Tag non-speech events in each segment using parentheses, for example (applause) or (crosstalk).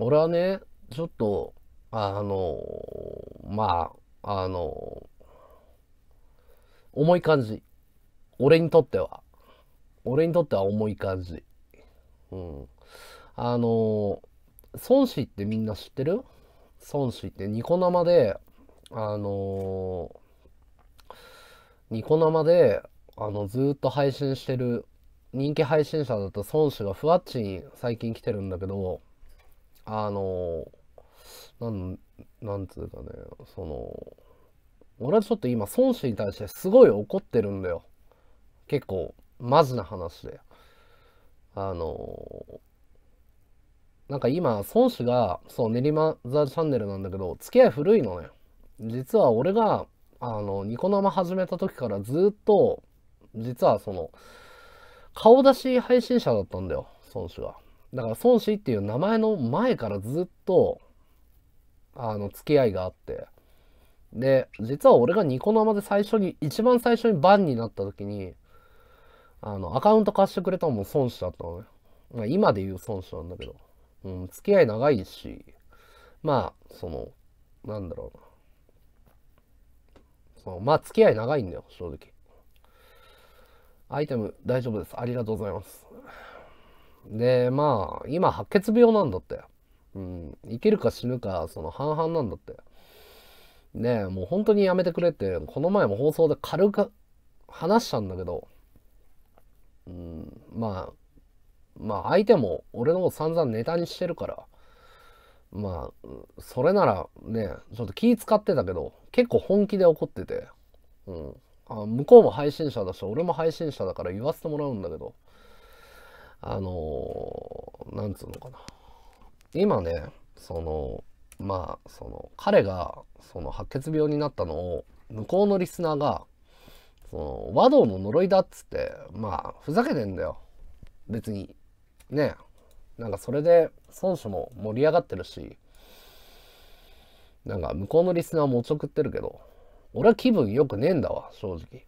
俺はね、ちょっと、あの、まあ、あの、重い感じ。俺にとっては。俺にとっては重い感じ。うん。あの、孫子ってみんな知ってる孫子ってニコ生で、あのニコ生で、あのずっと配信してる人気配信者だと孫子がふわっちに最近来てるんだけどあのなんなんつうかねその俺はちょっと今孫子に対してすごい怒ってるんだよ結構マジな話であのなんか今孫子がそう練馬ザチャンネルなんだけど付き合い古いのね実は俺があのニコ生始めた時からずっと実はその、顔出し配信者だったんだよ、孫子は。だから孫子っていう名前の前からずっと、あの、付き合いがあって。で、実は俺がニコ生で最初に、一番最初にバンになった時に、あの、アカウント貸してくれたのも孫子だったのね。まあ、今で言う孫子なんだけど。うん、付き合い長いし、まあ、その、なんだろうな。その、まあ、付き合い長いんだよ、正直。アイテム大丈夫です。ありがとうございます。で、まあ、今白血病なんだって。うん、生きるか死ぬか、その半々なんだって。ねもう本当にやめてくれって、この前も放送で軽く話したんだけど、うん、まあ、まあ相手も俺のこと散々ネタにしてるから、まあ、それならね、ちょっと気使ってたけど、結構本気で怒ってて、うん。あ向こうも配信者だし俺も配信者だから言わせてもらうんだけどあのー、なんつうのかな今ねそのまあその彼がその白血病になったのを向こうのリスナーがその和道の呪いだっつってまあふざけてんだよ別にねなんかそれで孫子も盛り上がってるしなんか向こうのリスナーもちょくってるけど俺は気分良くねえんだわ、正直。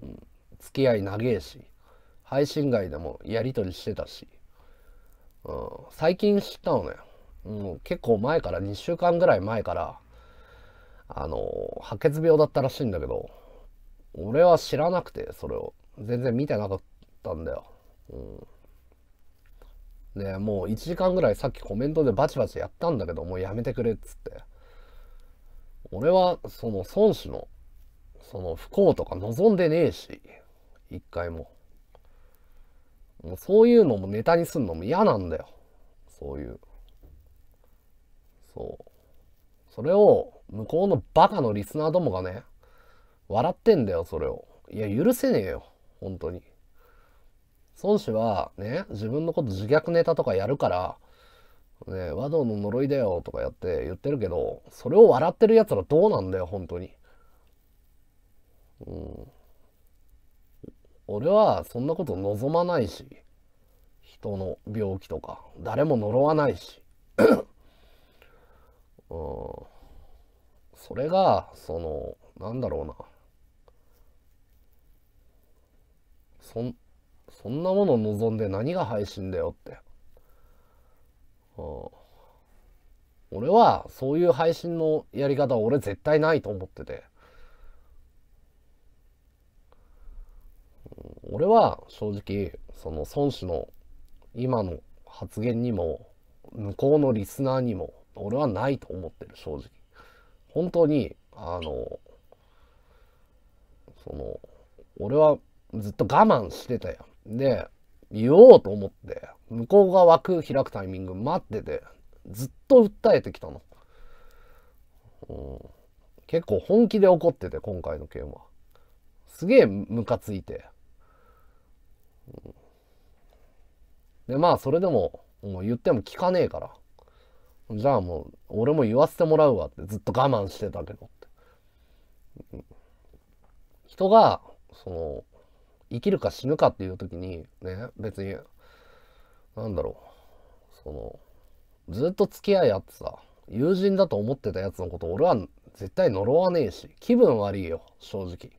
うん、付き合い長えし、配信外でもやり取りしてたし、うん、最近知ったのね。うん、結構前から、2週間ぐらい前から、あの、白血病だったらしいんだけど、俺は知らなくて、それを。全然見てなかったんだよ。うん、で、もう1時間ぐらいさっきコメントでバチバチやったんだけど、もうやめてくれっつって。俺はその孫子のその不幸とか望んでねえし一回ももうそういうのもネタにすんのも嫌なんだよそういうそうそれを向こうのバカのリスナーどもがね笑ってんだよそれをいや許せねえよ本当に孫子はね自分のこと自虐ネタとかやるからね、和道の呪いだよとかやって言ってるけど、それを笑ってる奴らどうなんだよ、本当に。うん。俺はそんなこと望まないし、人の病気とか、誰も呪わないし。(coughs) うん。それが、その、なんだろうな。そん、そんなもの望んで何が配信だよって。俺はそういう配信のやり方は俺絶対ないと思ってて。俺は正直その孫子の今の発言にも向こうのリスナーにも俺はないと思ってる正直本当にあのその俺はずっと我慢してたやんで言おうと思って、向こうが枠開くタイミング待ってて、ずっと訴えてきたの。うん結構本気で怒ってて、今回の件は。すげえムカついて。で、まあ、それでも、もう言っても聞かねえから。じゃあもう、俺も言わせてもらうわってずっと我慢してたけどって。人が、その、生きるか死ぬかっていう時にね別に何だろうそのずっと付き合いあってさ友人だと思ってたやつのこと俺は絶対呪わねえし気分悪いよ正直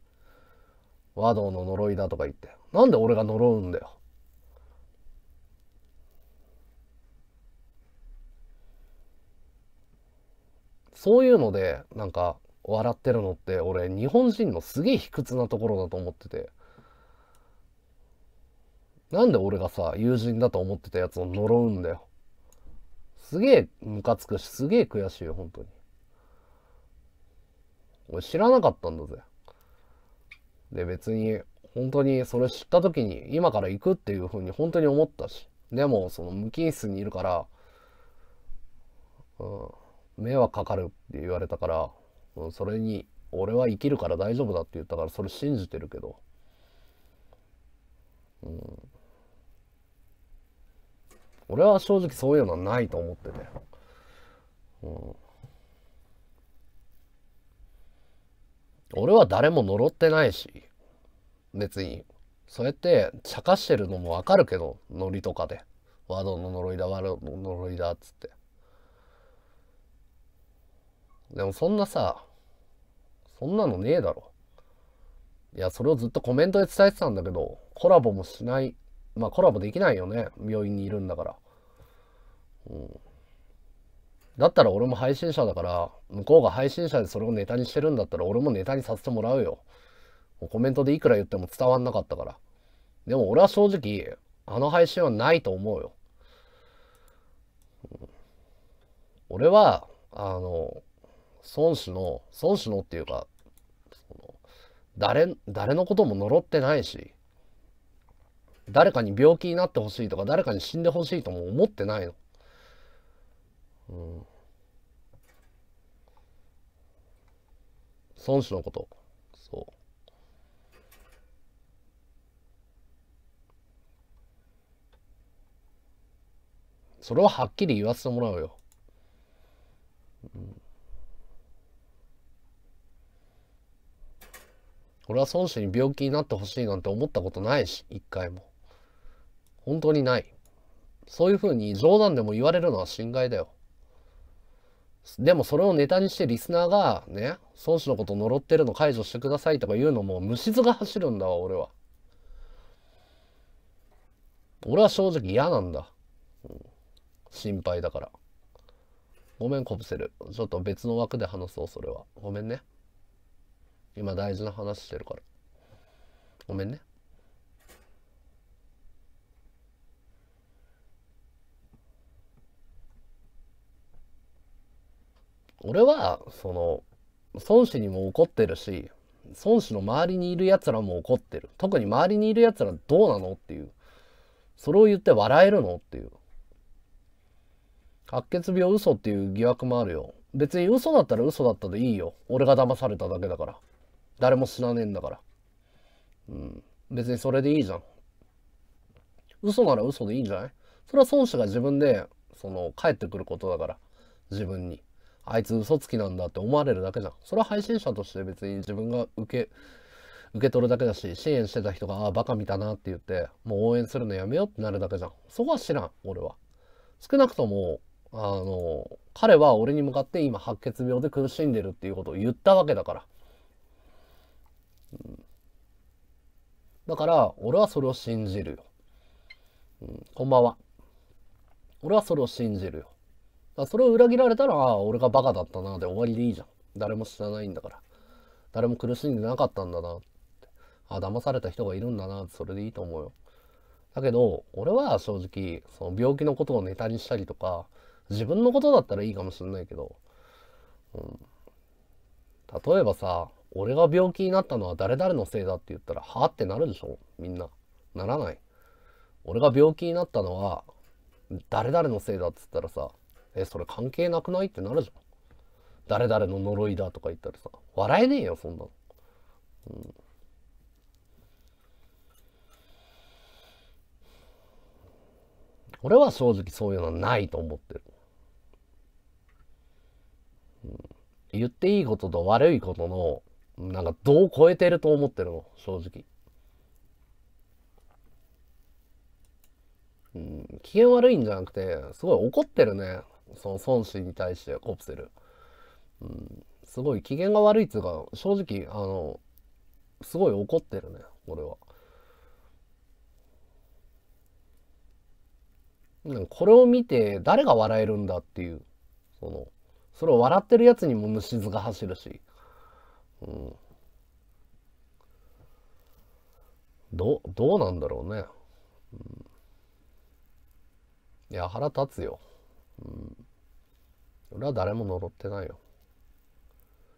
和道の呪いだとか言ってなんで俺が呪うんだよそういうのでなんか笑ってるのって俺日本人のすげえ卑屈なところだと思っててなんで俺がさ、友人だと思ってたやつを呪うんだよ。すげえムカつくし、すげえ悔しいよ、本当に。俺知らなかったんだぜ。で、別に、本当にそれ知った時に、今から行くっていう風に本当に思ったし。でも、その無菌室にいるから、うん、迷惑かかるって言われたから、うん、それに、俺は生きるから大丈夫だって言ったから、それ信じてるけど。うん。俺は正直そういうのはないと思ってて、うん俺は誰も呪ってないし別にそうやって茶化してるのもわかるけどノリとかでワードの呪いだワードの呪いだっつってでもそんなさそんなのねえだろいや、それをずっとコメントで伝えてたんだけど、コラボもしない。まあ、コラボできないよね。病院にいるんだから。うん。だったら俺も配信者だから、向こうが配信者でそれをネタにしてるんだったら、俺もネタにさせてもらうよ。もうコメントでいくら言っても伝わんなかったから。でも俺は正直、あの配信はないと思うよ。うん、俺は、あの、孫子の、孫子のっていうか、誰誰のことも呪ってないし誰かに病気になってほしいとか誰かに死んでほしいとも思ってないの。うん。孫子のこと。そう。それははっきり言わせてもらうよ。うん俺は孫子に病気になってほしいなんて思ったことないし、一回も。本当にない。そういうふうに冗談でも言われるのは心外だよ。でもそれをネタにしてリスナーがね、孫子のこと呪ってるの解除してくださいとか言うのも虫図が走るんだわ、俺は。俺は正直嫌なんだ。うん、心配だから。ごめん、こぶせる。ちょっと別の枠で話そう、それは。ごめんね。今大事な話してるからごめんね俺はその孫子にも怒ってるし孫子の周りにいるやつらも怒ってる特に周りにいるやつらどうなのっていうそれを言って笑えるのっていう白血病嘘っていう疑惑もあるよ別に嘘だったら嘘だったでいいよ俺が騙されただけだから誰も死なねえんだから。うん。別にそれでいいじゃん。嘘なら嘘でいいんじゃないそれは孫子が自分で、その、帰ってくることだから。自分に。あいつ嘘つきなんだって思われるだけじゃん。それは配信者として別に自分が受け、受け取るだけだし、支援してた人が、ああ、バカ見たなって言って、もう応援するのやめようってなるだけじゃん。そこは知らん、俺は。少なくとも、あの、彼は俺に向かって今白血病で苦しんでるっていうことを言ったわけだから。だから俺はそれを信じるよ、うん、こんばんは俺はそれを信じるよだそれを裏切られたらああ俺がバカだったなで終わりでいいじゃん誰も知らないんだから誰も苦しんでなかったんだなあ騙された人がいるんだなそれでいいと思うよだけど俺は正直その病気のことをネタにしたりとか自分のことだったらいいかもしんないけど、うん、例えばさ俺が病気になったのは誰々のせいだって言ったら、はあってなるでしょみんな。ならない。俺が病気になったのは、誰々のせいだっつったらさ、え、それ関係なくないってなるじゃん。誰々の呪いだとか言ったらさ、笑えねえよ、そんなの。うん。俺は正直そういうのはないと思ってる。うん、言っていいことと悪いことのなんか度を超えてると思ってるの、正直。うん、機嫌悪いんじゃなくて、すごい怒ってるね。その孫子に対して、コプセル。うん、すごい機嫌が悪いっていうか、正直、あの、すごい怒ってるね、俺は。これを見て誰が笑えるんだっていうそのそれを笑ってるやつにも虫図が走るしうん。ど、どうなんだろうね。うん、いや、腹立つよ。うん。俺は誰も呪ってないよ。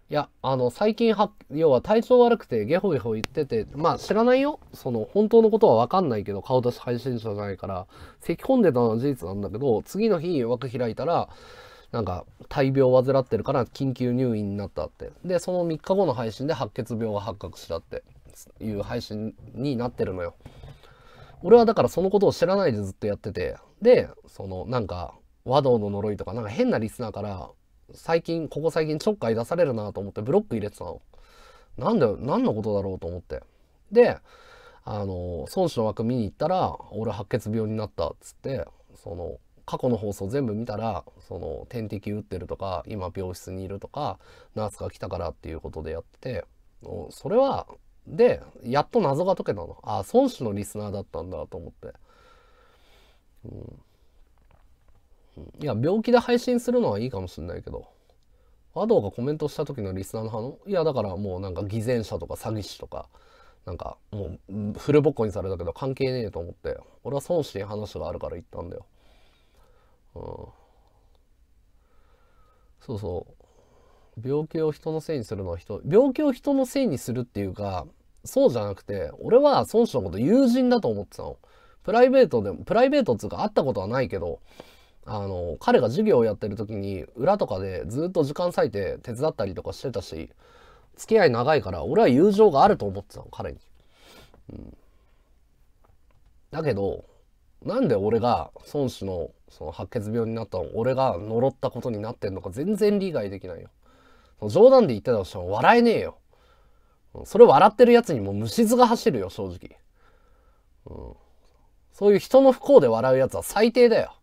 いや、あの、最近は、要は体調悪くてゲホゲホ言ってて、まあ知らないよ。その、本当のことはわかんないけど、顔出し配信者じゃないから、咳込んでたのは事実なんだけど、次の日枠開いたら、なんか大病患ってるから緊急入院になったってでその3日後の配信で白血病が発覚したっていう配信になってるのよ俺はだからそのことを知らないでずっとやっててでそのなんか和道の呪いとかなんか変なリスナーから最近ここ最近ちょっかい出されるなと思ってブロック入れてたのなんで何のことだろうと思ってであの孫子の枠見に行ったら俺白血病になったっつってその過去の放送全部見たらその点滴打ってるとか今病室にいるとかナースが来たからっていうことでやっててそれはでやっと謎が解けたのああ孫子のリスナーだったんだと思って、うん、いや病気で配信するのはいいかもしんないけど和道がコメントした時のリスナーの反応いやだからもうなんか偽善者とか詐欺師とかなんかもうフルボッコにされたけど関係ねえと思って俺は孫子に話があるから言ったんだよそうそう。病気を人のせいにするのは人、病気を人のせいにするっていうか、そうじゃなくて、俺は孫子のこと友人だと思ってたの。プライベートでも、プライベートっつうか会ったことはないけど、あの、彼が授業をやってる時に、裏とかでずっと時間割いて手伝ったりとかしてたし、付き合い長いから、俺は友情があると思ってたの、彼に。うん、だけど、なんで俺が孫子のその白血病になったの俺が呪ったことになってんのか全然理解できないよ冗談で言ってたとしても笑えねえよそれ笑ってるやつにも虫唾が走るよ正直、うん、そういう人の不幸で笑うやつは最低だよ、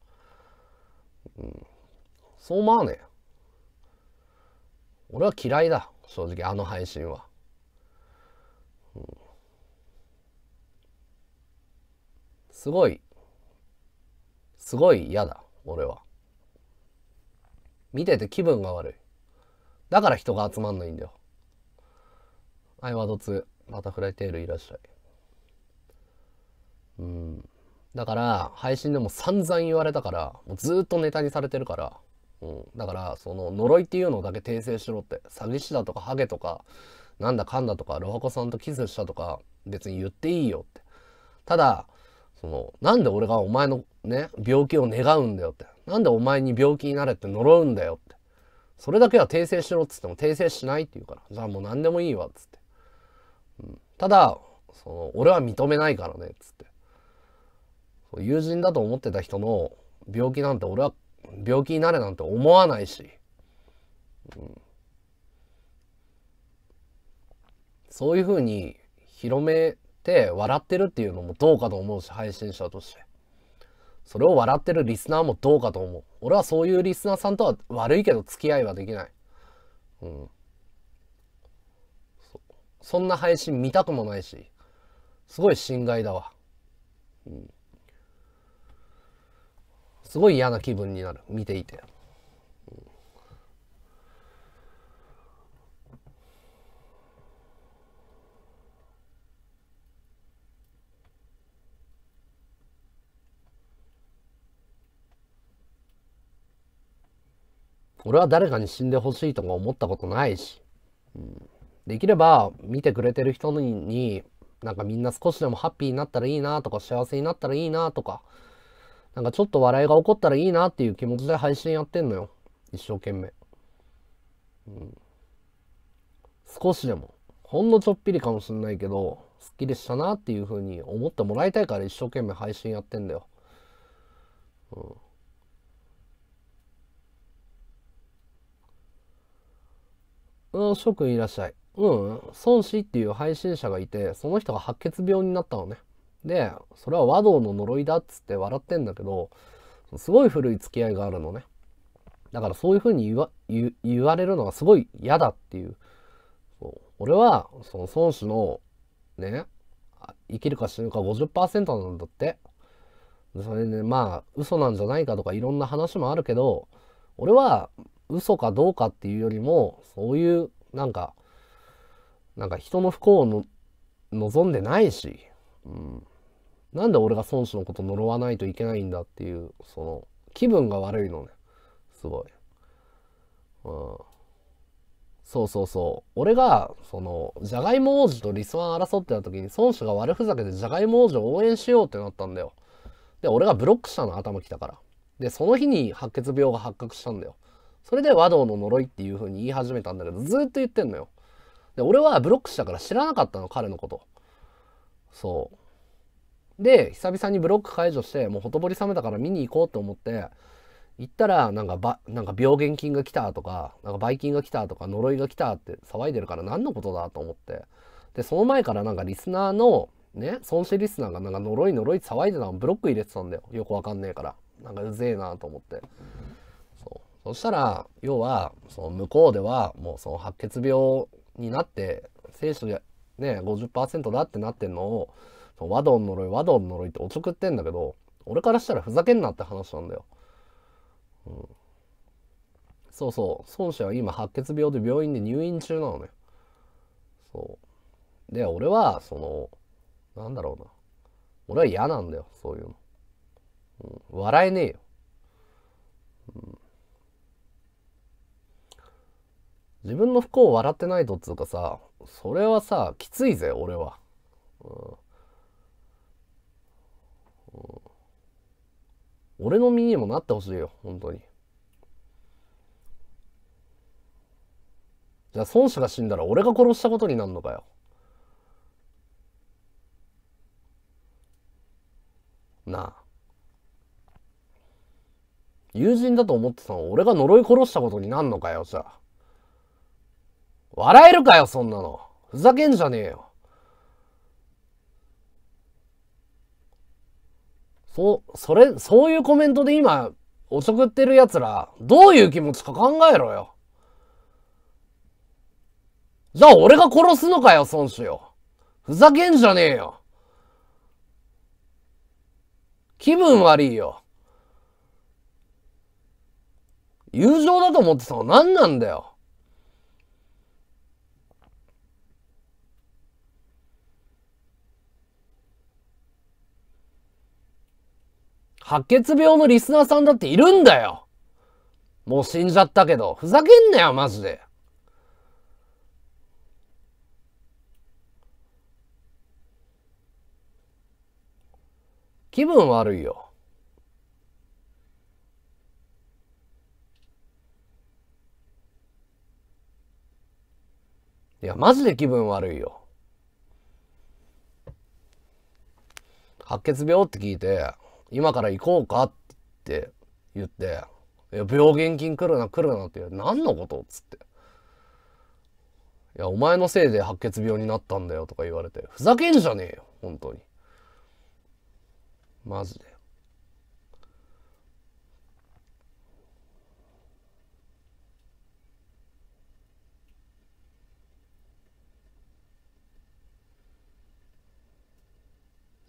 うん、そう思わねえ俺は嫌いだ正直あの配信は、うん、すごいすごい嫌だ、俺は。見てて気分が悪い。だから人が集まんないんだよ。はい、ワード2。バタフライテールいらっしゃい。うん。だから、配信でも散々言われたから、もうずっとネタにされてるから、うん。だから、その呪いっていうのだけ訂正しろって。詐欺師だとか、ハゲとか、なんだかんだとか、ロハコさんとキスしたとか、別に言っていいよって。ただ、そのなんで俺がお前のね病気を願うんだよってなんでお前に病気になれって呪うんだよってそれだけは訂正しろっつっても訂正しないって言うからじゃあもう何でもいいわっつって、うん、ただその俺は認めないからねっつって友人だと思ってた人の病気なんて俺は病気になれなんて思わないし、うん、そういうふうに広めて笑ってるっていうのもどうかと思うし配信者としてそれを笑ってるリスナーもどうかと思う俺はそういうリスナーさんとは悪いけど付き合いはできないうんそんな配信見たくもないしすごい心外だわ、うん、すごい嫌な気分になる見ていて。俺は誰かに死んでほしいとか思ったことないし、うん、できれば見てくれてる人にになんかみんな少しでもハッピーになったらいいなとか幸せになったらいいなとかなんかちょっと笑いが起こったらいいなっていう気持ちで配信やってんのよ一生懸命、うん、少しでもほんのちょっぴりかもしんないけどすっきりしたなっていう風に思ってもらいたいから一生懸命配信やってんだよ、うんうん、諸君いらっしゃい。うん、孫子っていう配信者がいて、その人が白血病になったのね。で、それは和道の呪いだっつって笑ってんだけど、すごい古い付き合いがあるのね。だからそういうふうに言われるのがすごい嫌だっていう。そう俺は、その孫子の、ね、生きるか死ぬか50%なんだって。それで、ね、まあ、嘘なんじゃないかとかいろんな話もあるけど、俺は、嘘かどうかっていうよりもそういうなんかなんか人の不幸を望んでないし、うん、なんで俺が孫子のこと呪わないといけないんだっていうその気分が悪いのねすごい、うん、そうそうそう俺がそのじゃがいも王子とリスワン争ってた時に孫子が悪ふざけでじゃがいも王子を応援しようってなったんだよで俺がブロックしたの頭きたからでその日に白血病が発覚したんだよそれで和道の呪いっていう風に言い始めたんだけど、ずっと言ってんのよ。で、俺はブロックしたから知らなかったの、彼のこと。そう。で、久々にブロック解除して、もうほとぼり冷めたから見に行こうと思って、行ったらなんかば、なんか病原菌が来たとか、なんかばい菌が来たとか、呪いが来たって騒いでるから何のことだと思って。で、その前からなんかリスナーの、ね、損失リスナーがなんか呪い呪い騒いでたのブロック入れてたんだよ。よくわかんねえから。なんかうぜえなと思って。そしたら、要は、その向こうでは、もうその白血病になって、精子がね、50%だってなってんのを、そのワドン呪い、ワドン呪いっておちょくってんだけど、俺からしたらふざけんなって話なんだよ。うん。そうそう。孫子は今白血病で病院で入院中なのね。そう。で、俺は、その、なんだろうな。俺は嫌なんだよ、そういうの。うん、笑えねえよ。うん自分の不幸を笑ってないとっつうかさ、それはさ、きついぜ、俺は。うんうん、俺の身にもなってほしいよ、本当に。じゃあ、孫子が死んだら俺が殺したことになるのかよ。なあ。友人だと思ってたの俺が呪い殺したことになんのかよ、じゃあ。笑えるかよ、そんなの。ふざけんじゃねえよ。そ、それ、そういうコメントで今、おちょくってる奴ら、どういう気持ちか考えろよ。じゃあ俺が殺すのかよ、孫子よ。ふざけんじゃねえよ。気分悪いよ。友情だと思ってたの何なんだよ。白血病のリスナーさんだっているんだよもう死んじゃったけど、ふざけんなよ、マジで。気分悪いよ。いや、マジで気分悪いよ。白血病って聞いて、今から行こうかって言って、いや病原菌来るな来るなって言何のことっつって。いや、お前のせいで白血病になったんだよとか言われて、ふざけんじゃねえよ、本当に。マジで。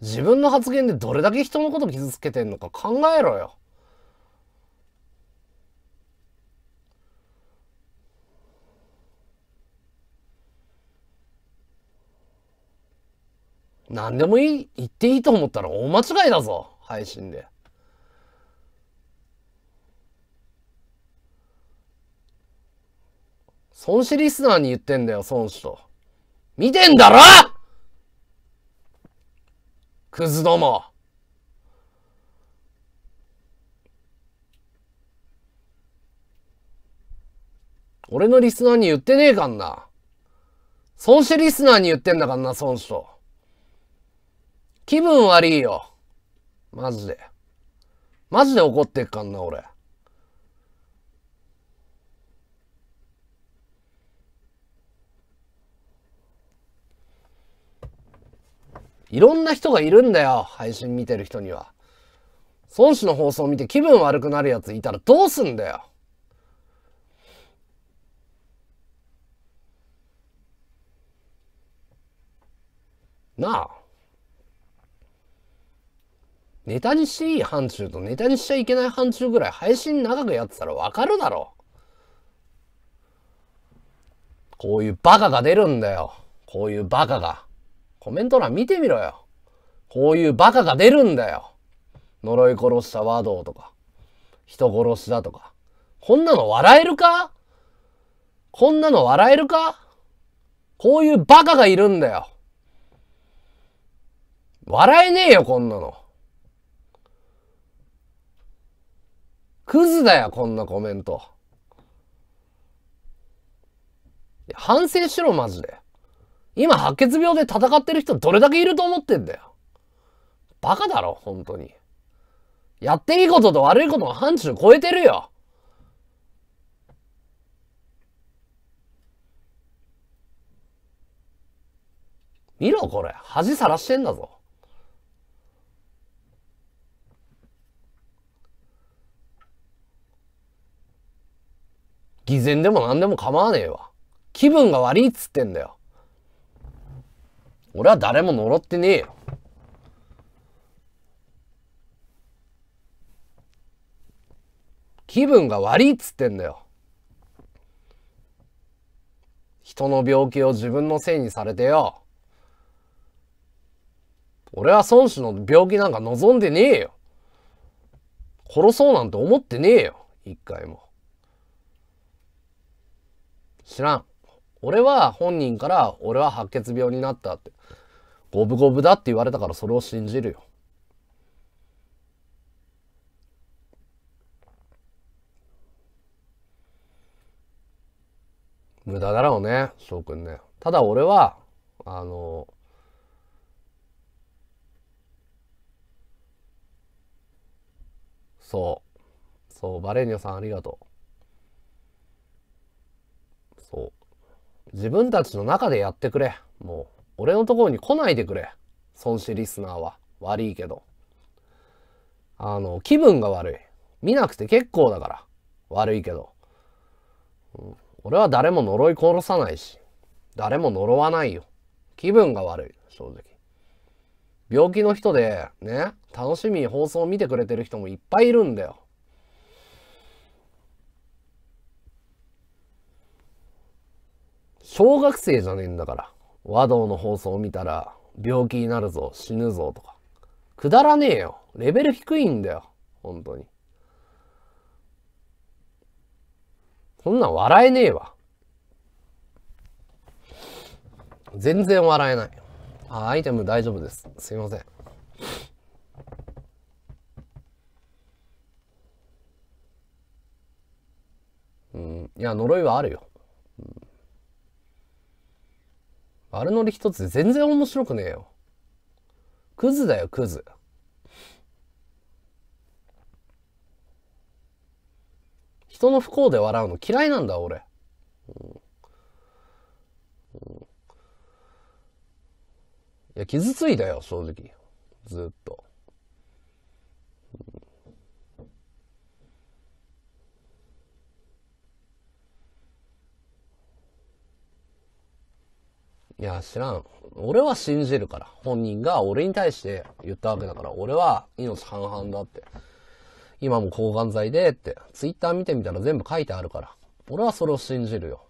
自分の発言でどれだけ人のこと傷つけてんのか考えろよ。何でもいい、言っていいと思ったら大間違いだぞ、配信で。孫子リスナーに言ってんだよ、孫子と。見てんだろクズども。俺のリスナーに言ってねえかんな。してリスナーに言ってんだかんな、損子と。気分悪いよ。マジで。マジで怒ってっかんな、俺。いろんな人がいるんだよ、配信見てる人には。孫子の放送を見て気分悪くなるやついたらどうすんだよ。なあ。ネタにしていい範疇とネタにしちゃいけない範疇ぐらい配信長くやってたらわかるだろこういうバカが出るんだよ。こういうバカが。コメント欄見てみろよ。こういうバカが出るんだよ。呪い殺したワードとか、人殺しだとか。こんなの笑えるかこんなの笑えるかこういうバカがいるんだよ。笑えねえよ、こんなの。クズだよ、こんなコメント。反省しろ、マジで。今白血病で戦ってる人どれだけいると思ってんだよ。バカだろ、本当に。やっていいことと悪いことの範疇超えてるよ。見ろ、これ。恥さらしてんだぞ。偽善でも何でも構わねえわ。気分が悪いっつってんだよ。俺は誰も呪ってねえよ。気分が悪いっつってんだよ。人の病気を自分のせいにされてよ。俺は孫子の病気なんか望んでねえよ。殺そうなんて思ってねえよ。一回も。知らん。俺は本人から俺は白血病になったって。五分五分だって言われたからそれを信じるよ。無駄だろうね、翔くんね。ただ俺は、あの、そう。そう、バレーニョさんありがとう。そう。自分たちの中でやってくれ。もう、俺のところに来ないでくれ。孫子リスナーは。悪いけど。あの、気分が悪い。見なくて結構だから。悪いけど。うん、俺は誰も呪い殺さないし、誰も呪わないよ。気分が悪い、正直。病気の人で、ね、楽しみに放送を見てくれてる人もいっぱいいるんだよ。小学生じゃねえんだから。和道の放送を見たら、病気になるぞ、死ぬぞとか。くだらねえよ。レベル低いんだよ。本当に。そんなん笑えねえわ。全然笑えない。あ、アイテム大丈夫です。すいません。うん、いや、呪いはあるよ。悪ノリ一つで全然面白くねえよ。クズだよ、クズ。人の不幸で笑うの嫌いなんだ、俺。うんうん、いや、傷ついたよ、正直。ずっと。いや、知らん。俺は信じるから。本人が俺に対して言ったわけだから、俺は命半々だって。今も抗がん剤でって、ツイッター見てみたら全部書いてあるから。俺はそれを信じるよ。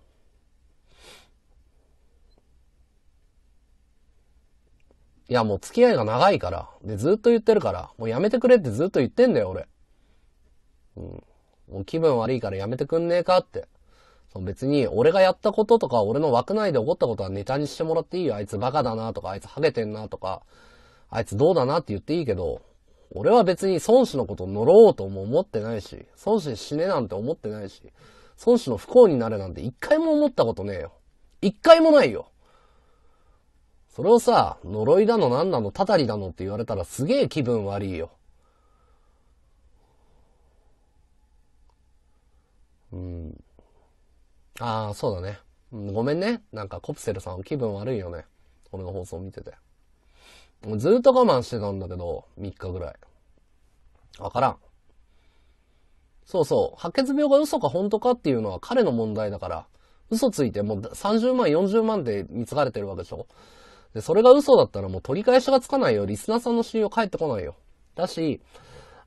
いや、もう付き合いが長いから。で、ずっと言ってるから。もうやめてくれってずっと言ってんだよ、俺。うん。もう気分悪いからやめてくんねえかって。別に、俺がやったこととか、俺の枠内で起こったことはネタにしてもらっていいよ。あいつバカだなとか、あいつハゲてんなとか、あいつどうだなって言っていいけど、俺は別に孫子のこと呪おうとも思ってないし、孫子死ねなんて思ってないし、孫子の不幸になれなんて一回も思ったことねえよ。一回もないよ。それをさ、呪いだの何なの、たたりだのって言われたらすげえ気分悪いよ。うん。ああ、そうだね。ごめんね。なんかコプセルさん気分悪いよね。俺の放送見てて。ずっと我慢してたんだけど、3日ぐらい。わからん。そうそう。白血病が嘘か本当かっていうのは彼の問題だから、嘘ついてもう30万、40万で貢がれてるわけでしょ。で、それが嘘だったらもう取り返しがつかないよ。リスナーさんの信用返ってこないよ。だし、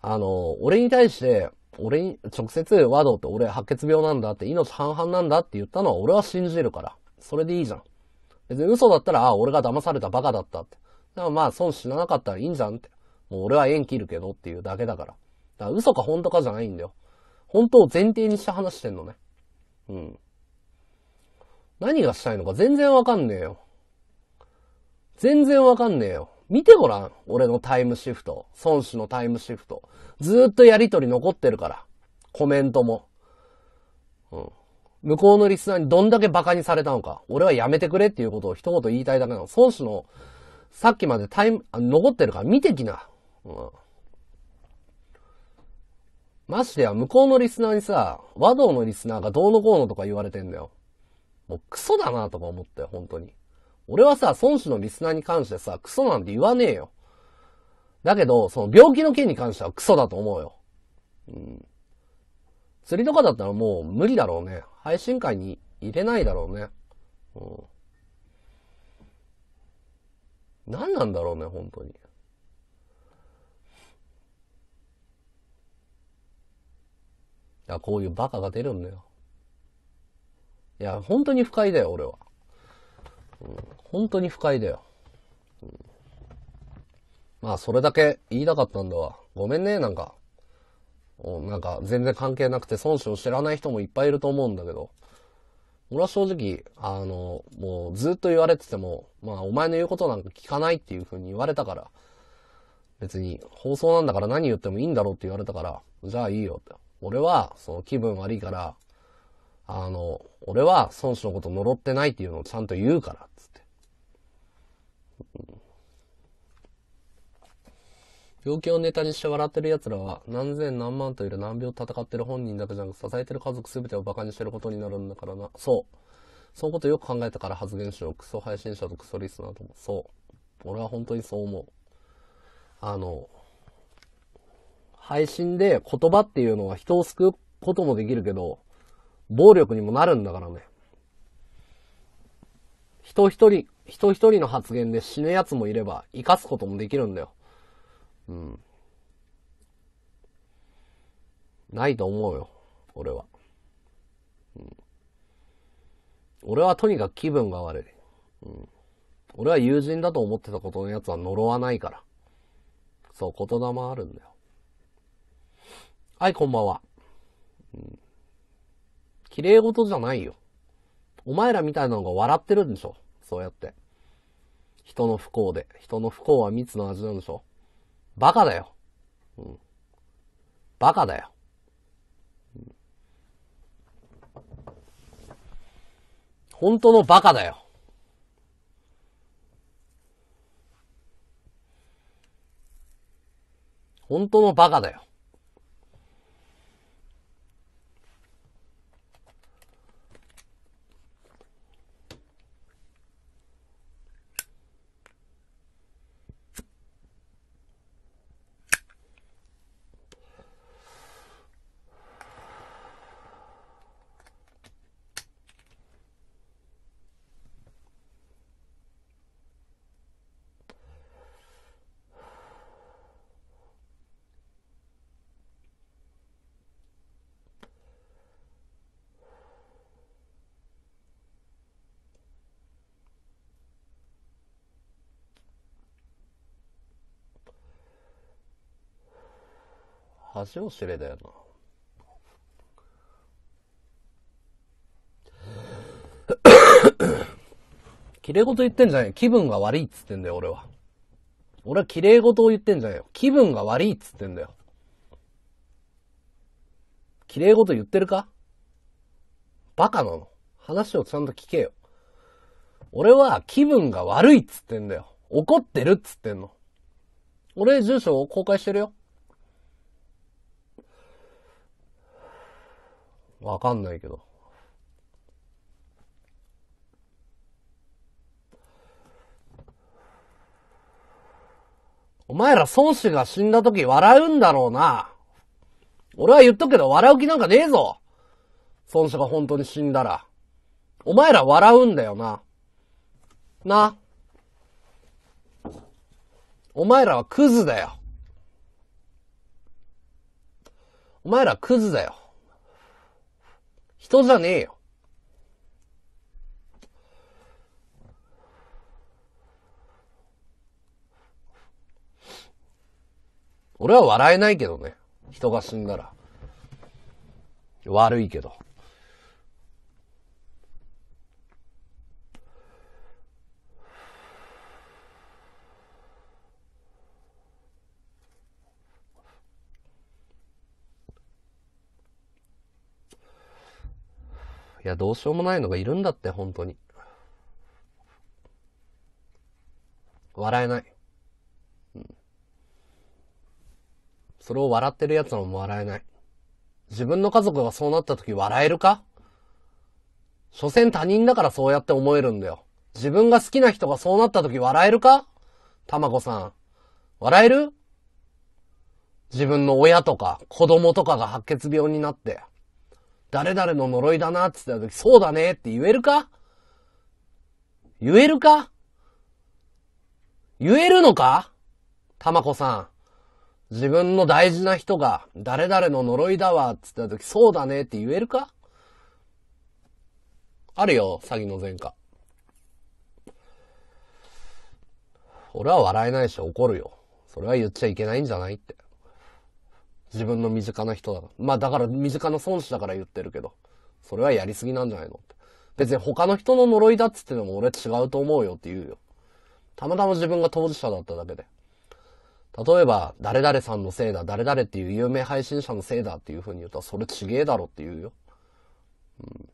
あの、俺に対して、俺、に直接ワドって俺白血病なんだって命半々なんだって言ったのは俺は信じるから。それでいいじゃん。別に嘘だったら、あ、俺が騙されたバカだったって。だからまあ損死なかったらいいんじゃんって。もう俺は縁切るけどっていうだけだから。だから嘘か本当かじゃないんだよ。本当を前提にして話してんのね。うん。何がしたいのか全然わかんねえよ。全然わかんねえよ。見てごらん。俺のタイムシフト。孫子のタイムシフト。ずっとやりとり残ってるから。コメントも。うん。向こうのリスナーにどんだけ馬鹿にされたのか。俺はやめてくれっていうことを一言言いたいだけなの。孫子の、さっきまでタイム、あ残ってるから見てきな。うん。ましてや、向こうのリスナーにさ、和道のリスナーがどうのこうのとか言われてんだよ。もうクソだなとか思って、本当に。俺はさ、孫子のリスナーに関してさ、クソなんて言わねえよ。だけど、その病気の件に関してはクソだと思うよ。うん。釣りとかだったらもう無理だろうね。配信会に入れないだろうね。うん。何なんだろうね、本当に。いや、こういうバカが出るんだよ。いや、本当に不快だよ、俺は。うん、本当に不快だよ。うん、まあ、それだけ言いたかったんだわ。ごめんね、なんか。なんか、全然関係なくて損傷知らない人もいっぱいいると思うんだけど。俺は正直、あの、もうずっと言われてても、まあお前の言うことなんか聞かないっていう風に言われたから、別に放送なんだから何言ってもいいんだろうって言われたから、じゃあいいよって。俺は、その気分悪いから、あの、俺は孫子のこと呪ってないっていうのをちゃんと言うから。病気をネタにして笑ってる奴らは、何千何万といる難病を戦ってる本人だけじゃなく、支えてる家族全てを馬鹿にしてることになるんだからな。そう。そのことよく考えたから発言しよう。クソ配信者とクソリスナーとも。そう。俺は本当にそう思う。あの、配信で言葉っていうのは人を救うこともできるけど、暴力にもなるんだからね。人一人、人一人の発言で死ぬ奴もいれば、生かすこともできるんだよ。うん。ないと思うよ、俺は。うん、俺はとにかく気分が悪い。うん、俺は友人だと思ってたことの奴は呪わないから。そう、言霊あるんだよ。はい、こんばんは。うん、綺麗事じゃないよ。お前らみたいなのが笑ってるんでしょそうやって。人の不幸で。人の不幸は蜜の味なんでしょバカだよ。うん。バカだよ。うん、本当のバカだよ。本当のバカだよ。恥を知れだよな。綺麗事言ってんじゃねえよ。気分が悪いっつってんだよ、俺は。俺は綺麗事を言ってんじゃねえよ。気分が悪いっつってんだよ。綺麗事言ってるかバカなの。話をちゃんと聞けよ。俺は気分が悪いっつってんだよ。怒ってるっつってんの。俺住所を公開してるよ。わかんないけど。お前ら孫子が死んだ時笑うんだろうな。俺は言っとくけど笑う気なんかねえぞ。孫子が本当に死んだら。お前ら笑うんだよな。な。お前らはクズだよ。お前らクズだよ。人じゃねえよ。俺は笑えないけどね。人が死んだら。悪いけど。いや、どうしようもないのがいるんだって、本当に。笑えない。うん。それを笑ってる奴はもう笑えない。自分の家族がそうなった時笑えるか所詮他人だからそうやって思えるんだよ。自分が好きな人がそうなった時笑えるかたまこさん。笑える自分の親とか子供とかが白血病になって。誰々の呪いだなって言った時、そうだねって言えるか言えるか言えるのかたまこさん。自分の大事な人が、誰々の呪いだわって言った時、そうだねって言えるかあるよ、詐欺の前科。俺は笑えないし怒るよ。それは言っちゃいけないんじゃないって。自分の身近な人だから。まあだから身近な損失だから言ってるけど、それはやりすぎなんじゃないのって。別に他の人の呪いだっつってでも俺違うと思うよって言うよ。たまたま自分が当事者だっただけで。例えば、誰々さんのせいだ、誰々っていう有名配信者のせいだっていう風に言ったら、それちげえだろって言うよ。うん。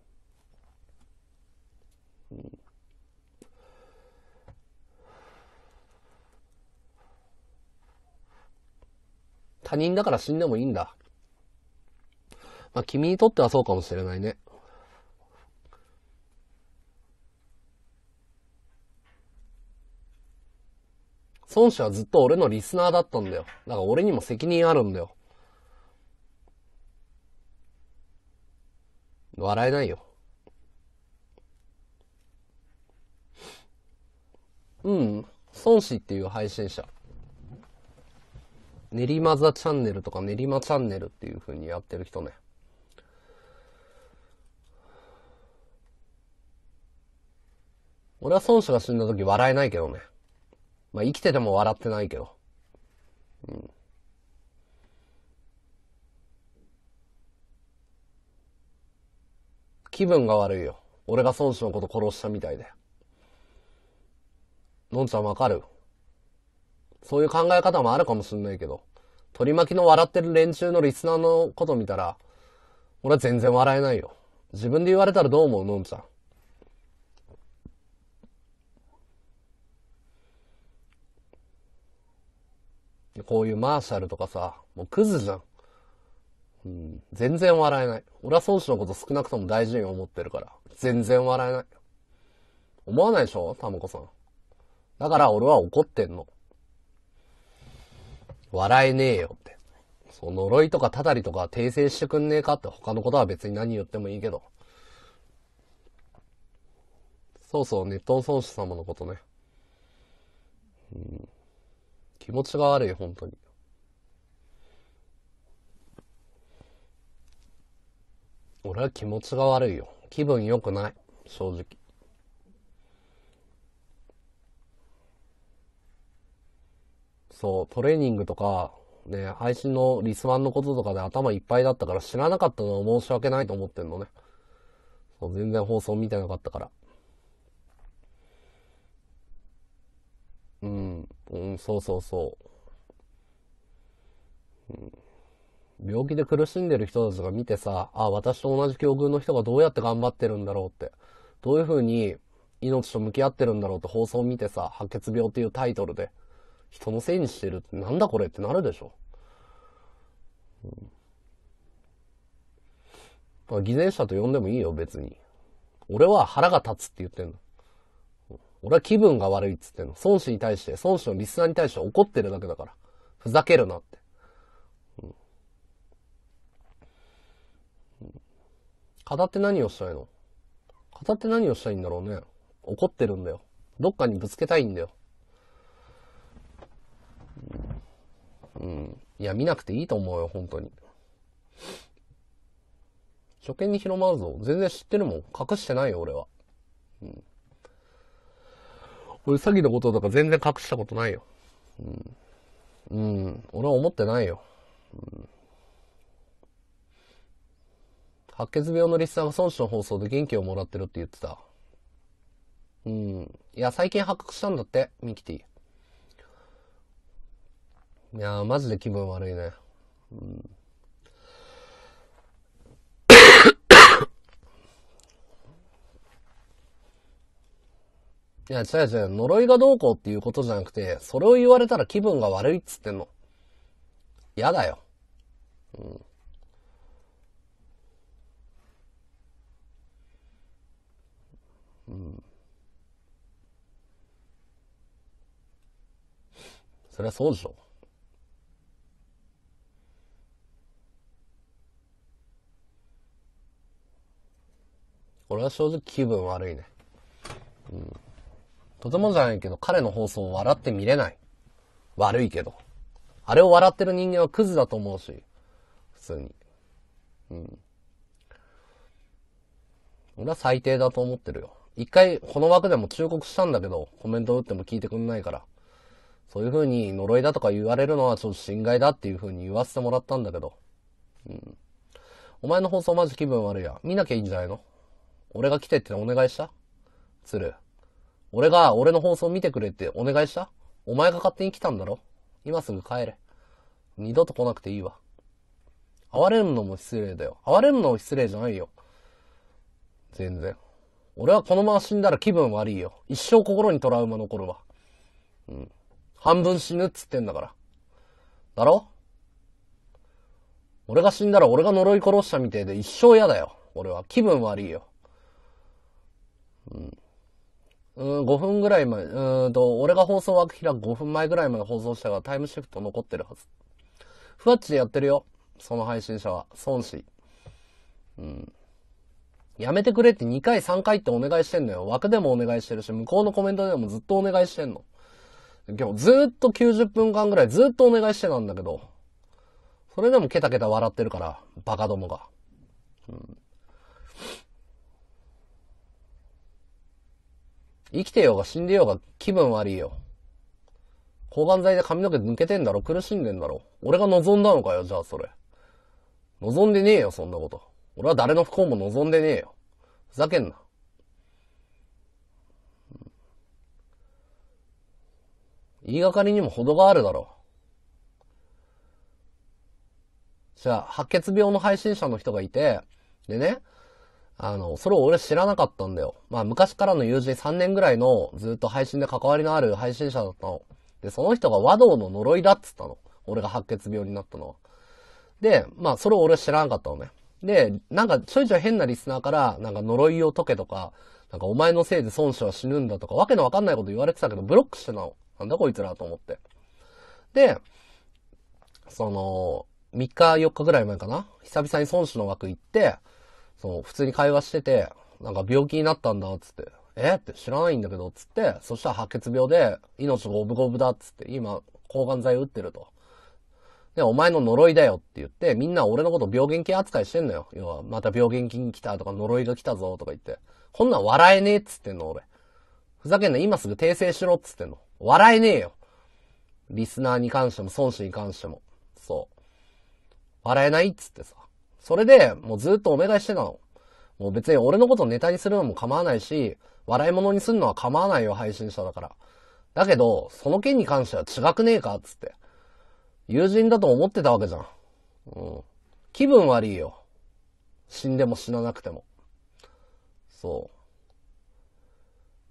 他人だから死んでもいいんだ。まあ、君にとってはそうかもしれないね。孫子はずっと俺のリスナーだったんだよ。だから俺にも責任あるんだよ。笑えないよ。うん。孫子っていう配信者。練馬座チャンネルとか練馬チャンネルっていう風にやってる人ね。俺は孫子が死んだ時笑えないけどね。まあ生きてても笑ってないけど。うん。気分が悪いよ。俺が孫子のこと殺したみたいで。のんちゃんわかるそういう考え方もあるかもしんないけど、取り巻きの笑ってる連中のリスナーのこと見たら、俺は全然笑えないよ。自分で言われたらどう思うのんちゃん。こういうマーシャルとかさ、もうクズじゃん。うん、全然笑えない。俺は孫子のこと少なくとも大事に思ってるから、全然笑えない。思わないでしょタマコさん。だから俺は怒ってんの。笑えねえよって。そう、呪いとかたたりとか訂正してくんねえかって他のことは別に何言ってもいいけど。そうそう、ネット主孫子様のことね。うん、気持ちが悪い、本当に。俺は気持ちが悪いよ。気分良くない。正直。そう、トレーニングとか、ね、配信のリスワンのこととかで頭いっぱいだったから知らなかったのは申し訳ないと思ってんのね。そう全然放送見てなかったから。うん、うん、そうそうそう。うん病気で苦しんでる人たちが見てさ、あ、私と同じ境遇の人がどうやって頑張ってるんだろうって、どういうふうに命と向き合ってるんだろうって放送を見てさ、白血病っていうタイトルで人のせいにしてるって、なんだこれってなるでしょ。まあ、偽善者と呼んでもいいよ、別に。俺は腹が立つって言ってんの。俺は気分が悪いっつってんの。孫子に対して、孫子のリスナーに対して怒ってるだけだから。ふざけるなって。うん。語って何をしたいの語って何をしたいんだろうね。怒ってるんだよ。どっかにぶつけたいんだよ。うん。いや、見なくていいと思うよ、本当に。初見に広まるぞ。全然知ってるもん。隠してないよ、俺は。うん。俺、詐欺のこととか全然隠したことないよ。うん。うん。俺は思ってないよ。うん。白血病のリスナーが孫子の放送で元気をもらってるって言ってた。うん。いや、最近発覚したんだって、ミキティ。いやー、マジで気分悪いね。うんいや、違う違う、呪いがどうこうっていうことじゃなくて、それを言われたら気分が悪いっつってんの。嫌だよ。うん。うん。そりゃそうでしょ。俺は正直気分悪いね。うん。とてもじゃないけど、彼の放送を笑って見れない。悪いけど。あれを笑ってる人間はクズだと思うし、普通に。うん。俺は最低だと思ってるよ。一回、この枠でも忠告したんだけど、コメント打っても聞いてくんないから。そういう風に呪いだとか言われるのはちょっと心外だっていう風に言わせてもらったんだけど。うん。お前の放送マジ気分悪いや。見なきゃいいんじゃないの俺が来てってお願いした鶴。俺が俺の放送見てくれってお願いしたお前が勝手に来たんだろ今すぐ帰れ。二度と来なくていいわ。哀れるのも失礼だよ。哀れるのも失礼じゃないよ。全然。俺はこのまま死んだら気分悪いよ。一生心にトラウマ残るわ。うん。半分死ぬっつってんだから。だろ俺が死んだら俺が呪い殺したみてえで一生嫌だよ。俺は気分悪いよ。うん。5分ぐらい前、うんと、俺が放送枠開く5分前ぐらいまで放送したが、タイムシフト残ってるはず。ふわっちでやってるよ。その配信者は。孫子。うん。やめてくれって2回3回ってお願いしてんのよ。枠でもお願いしてるし、向こうのコメントでもずっとお願いしてんの。今日ずーっと90分間ぐらいずっとお願いしてたんだけど、それでもケタケタ笑ってるから、バカどもが。生きてようが死んでようが気分悪いよ。抗がん剤で髪の毛抜けてんだろ苦しんでんだろ俺が望んだのかよじゃあそれ。望んでねえよ、そんなこと。俺は誰の不幸も望んでねえよ。ふざけんな。言いがかりにも程があるだろう。じゃあ、白血病の配信者の人がいて、でね、あの、それを俺知らなかったんだよ。まあ、昔からの友人3年ぐらいのずっと配信で関わりのある配信者だったの。で、その人が和道の呪いだっつったの。俺が白血病になったのは。で、まあ、それを俺知らなかったのね。で、なんかちょいちょい変なリスナーから、なんか呪いを解けとか、なんかお前のせいで孫子は死ぬんだとか、わけのわかんないこと言われてたけど、ブロックしてなの。なんだこいつらと思って。で、その、3日4日ぐらい前かな久々に孫子の枠行って、そう、普通に会話してて、なんか病気になったんだ、つって。えって知らないんだけど、つって、そしたら白血病で、命五分五分だ、つって、今、抗がん剤打ってると。で、お前の呪いだよって言って、みんな俺のこと病原菌扱いしてんのよ。要は、また病原菌来たとか、呪いが来たぞとか言って。こんなん笑えねえっつってんの、俺。ふざけんな、今すぐ訂正しろっつってんの。笑えねえよ。リスナーに関しても、孫子に関しても。そう。笑えないっつってさ。それで、もうずっとお願いしてたの。もう別に俺のことネタにするのも構わないし、笑い物にするのは構わないよ、配信者だから。だけど、その件に関しては違くねえかつって。友人だと思ってたわけじゃん。うん。気分悪いよ。死んでも死ななくても。そう。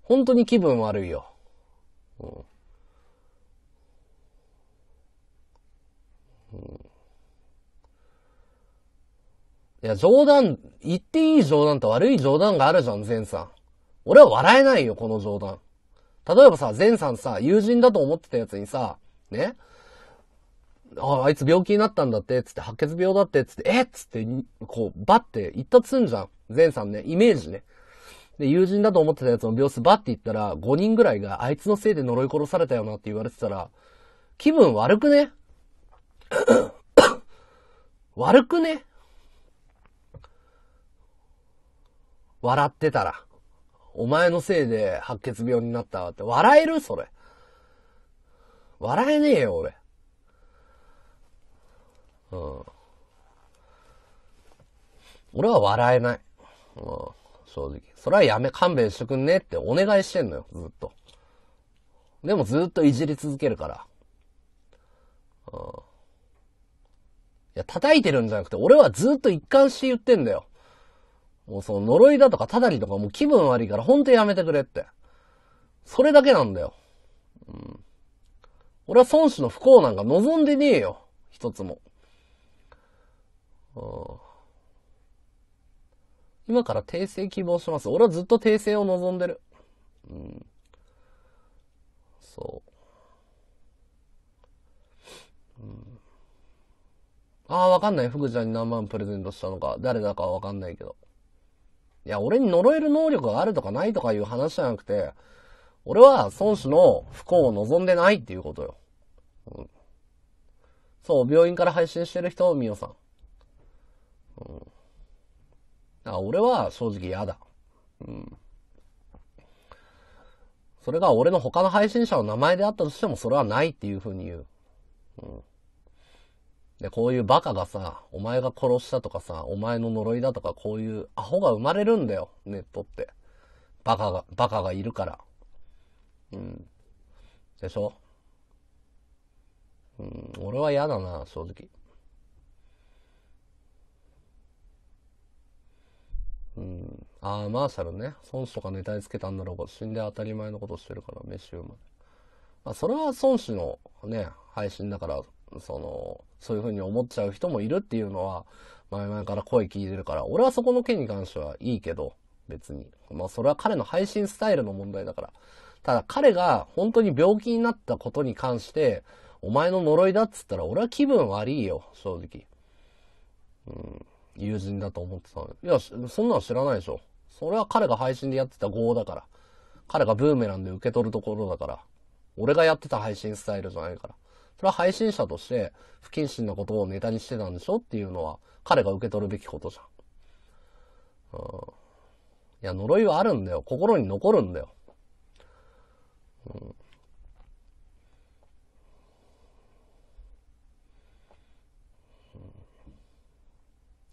本当に気分悪いよ。うん。うんいや、冗談、言っていい冗談と悪い冗談があるじゃん、前さん。俺は笑えないよ、この冗談。例えばさ、前さんさ、友人だと思ってたやつにさ、ねあ、あいつ病気になったんだって、つって、白血病だって、つって、えっつって、こう、ばって言ったつんじゃん。前さんね、イメージね。で、友人だと思ってたやつの病室ばって言ったら、5人ぐらいがあいつのせいで呪い殺されたよなって言われてたら、気分悪くね (coughs) 悪くね笑ってたら。お前のせいで白血病になったわって。笑えるそれ。笑えねえよ、俺。うん。俺は笑えない。うん。正直。それはやめ、勘弁してくんねってお願いしてんのよ、ずっと。でもずっといじり続けるから。うん。いや、叩いてるんじゃなくて、俺はずっと一貫して言ってんだよ。もうその呪いだとかただりとかもう気分悪いからほんとやめてくれって。それだけなんだよ。うん。俺は孫子の不幸なんか望んでねえよ。一つも。うん。今から訂正希望します。俺はずっと訂正を望んでる。うん。そう。うん。ああ、わかんない。福ちゃんに何万プレゼントしたのか。誰だかわかんないけど。いや、俺に呪える能力があるとかないとかいう話じゃなくて、俺は孫子の不幸を望んでないっていうことよ。うん、そう、病院から配信してる人、みよさん。うん、あ俺は正直嫌だ。うん。それが俺の他の配信者の名前であったとしても、それはないっていうふうに言う。うんで、こういうバカがさ、お前が殺したとかさ、お前の呪いだとか、こういうアホが生まれるんだよ、ネットって。バカが、バカがいるから。うん。でしょうん、俺は嫌だな、正直。うん。ああ、マーシャルね。孫子とかネタにつけたんだろうが、死んで当たり前のことしてるから、飯うまい。まあ、それは孫子のね、配信だから、その、そういうふうに思っちゃう人もいるっていうのは、前々から声聞いてるから、俺はそこの件に関してはいいけど、別に。まあそれは彼の配信スタイルの問題だから。ただ彼が本当に病気になったことに関して、お前の呪いだっつったら俺は気分悪いよ、正直。うん。友人だと思ってたのいや、そんなの知らないでしょ。それは彼が配信でやってた業だから。彼がブーメランで受け取るところだから。俺がやってた配信スタイルじゃないから。それは配信者として不謹慎なことをネタにしてたんでしょっていうのは彼が受け取るべきことじゃん。うん。いや、呪いはあるんだよ。心に残るんだよ。うん。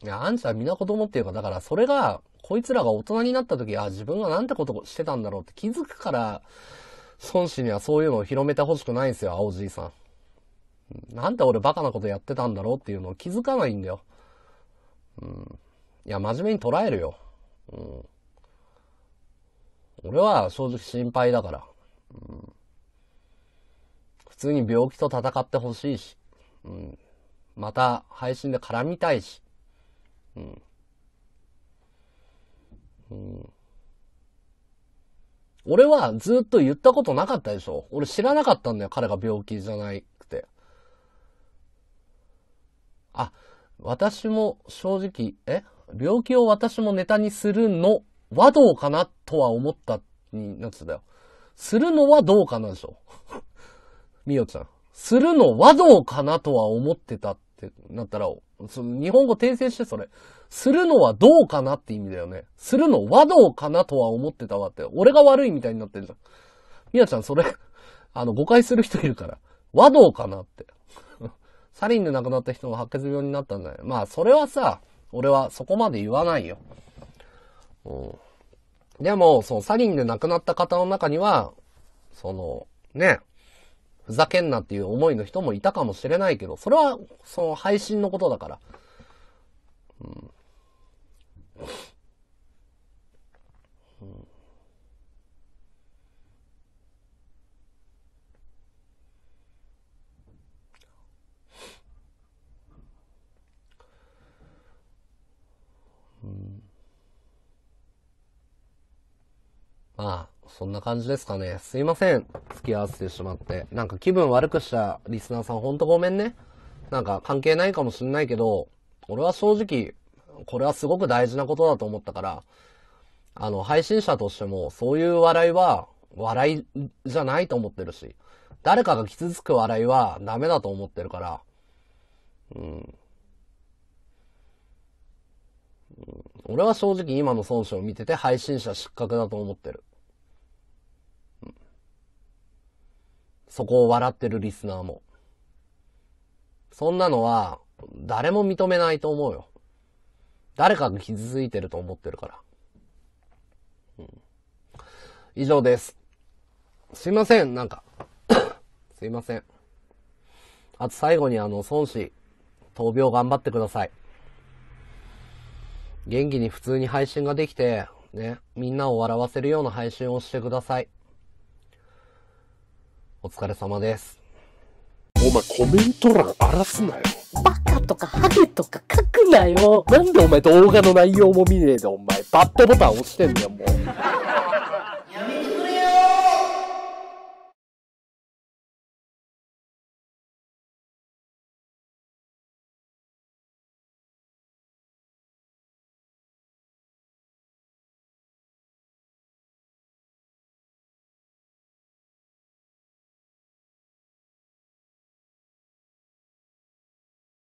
いや、アンチは皆子供っていうか、だからそれが、こいつらが大人になった時、あ、自分がなんてことしてたんだろうって気づくから、孫子にはそういうのを広めてほしくないんですよ、青じいさん。なんで俺バカなことやってたんだろうっていうのを気づかないんだよ。うん。いや、真面目に捉えるよ。うん。俺は正直心配だから。うん。普通に病気と戦ってほしいし。うん。また配信で絡みたいし。うん。うん。俺はずっと言ったことなかったでしょ。俺知らなかったんだよ、彼が病気じゃないあ、私も正直、え病気を私もネタにするのはどうかなとは思った、に、なんつうんだよ。するのはどうかなでしょ。み (laughs) よちゃん。するのはどうかなとは思ってたってなったら、その日本語訂正してそれ。するのはどうかなって意味だよね。するのはどうかなとは思ってたわって。俺が悪いみたいになってるじゃん。みやちゃん、それ、あの、誤解する人いるから。はどうかなって。サリンで亡くなった人が白血病になったんだよ。まあ、それはさ、俺はそこまで言わないよ。うん。でも、そのサリンで亡くなった方の中には、その、ね、ふざけんなっていう思いの人もいたかもしれないけど、それは、その配信のことだから。うん。まあ、そんな感じですかね。すいません。付き合わせてしまって。なんか気分悪くしたリスナーさんほんとごめんね。なんか関係ないかもしんないけど、俺は正直、これはすごく大事なことだと思ったから、あの、配信者としても、そういう笑いは、笑いじゃないと思ってるし、誰かが傷つく笑いはダメだと思ってるから、うん。俺は正直今の孫子を見てて配信者失格だと思ってる。そこを笑ってるリスナーも。そんなのは、誰も認めないと思うよ。誰かが傷ついてると思ってるから。うん、以上です。すいません、なんか (coughs) すいません。あと最後にあの、孫子、闘病頑張ってください。元気に普通に配信ができて、ね、みんなを笑わせるような配信をしてください。お疲れ様です。お前コメント欄荒らすなよ。バカとかハゲとか書くなよ。なんでお前動画の内容も見ねえでお前、バットボタン押してんだよもう。